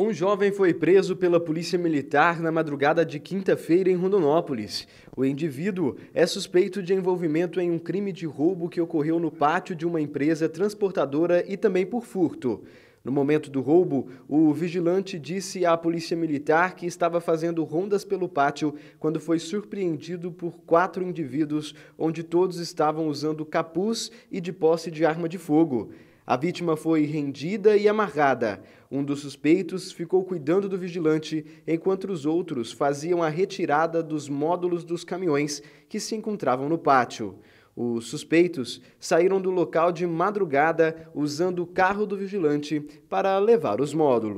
Um jovem foi preso pela Polícia Militar na madrugada de quinta-feira em Rondonópolis. O indivíduo é suspeito de envolvimento em um crime de roubo que ocorreu no pátio de uma empresa transportadora e também por furto. No momento do roubo, o vigilante disse à polícia militar que estava fazendo rondas pelo pátio quando foi surpreendido por quatro indivíduos, onde todos estavam usando capuz e de posse de arma de fogo. A vítima foi rendida e amarrada. Um dos suspeitos ficou cuidando do vigilante, enquanto os outros faziam a retirada dos módulos dos caminhões que se encontravam no pátio. Os suspeitos saíram do local de madrugada usando o carro do vigilante para levar os módulos.